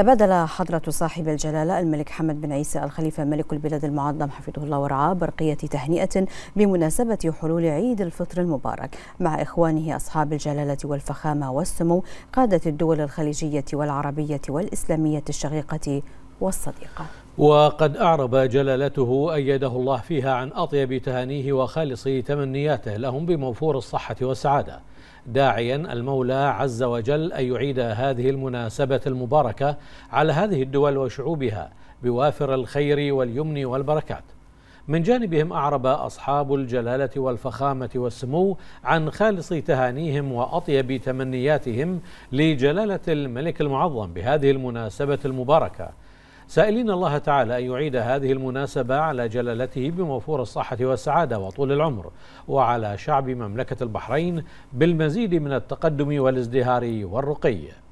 تبادل حضرة صاحب الجلالة الملك حمد بن عيسى الخليفة ملك البلاد المعظم حفظه الله ورعاه برقية تهنئة بمناسبة حلول عيد الفطر المبارك مع إخوانه أصحاب الجلالة والفخامة والسمو قادة الدول الخليجية والعربية والإسلامية الشقيقة والصديقة وقد أعرب جلالته أيده الله فيها عن أطيب تهانيه وخالص تمنياته لهم بموفور الصحة والسعادة داعيا المولى عز وجل أن يعيد هذه المناسبة المباركة على هذه الدول وشعوبها بوافر الخير واليمن والبركات من جانبهم أعرب أصحاب الجلالة والفخامة والسمو عن خالص تهانيهم وأطيب تمنياتهم لجلالة الملك المعظم بهذه المناسبة المباركة سائلين الله تعالى أن يعيد هذه المناسبة على جلالته بموفور الصحة والسعادة وطول العمر وعلى شعب مملكة البحرين بالمزيد من التقدم والازدهار والرقي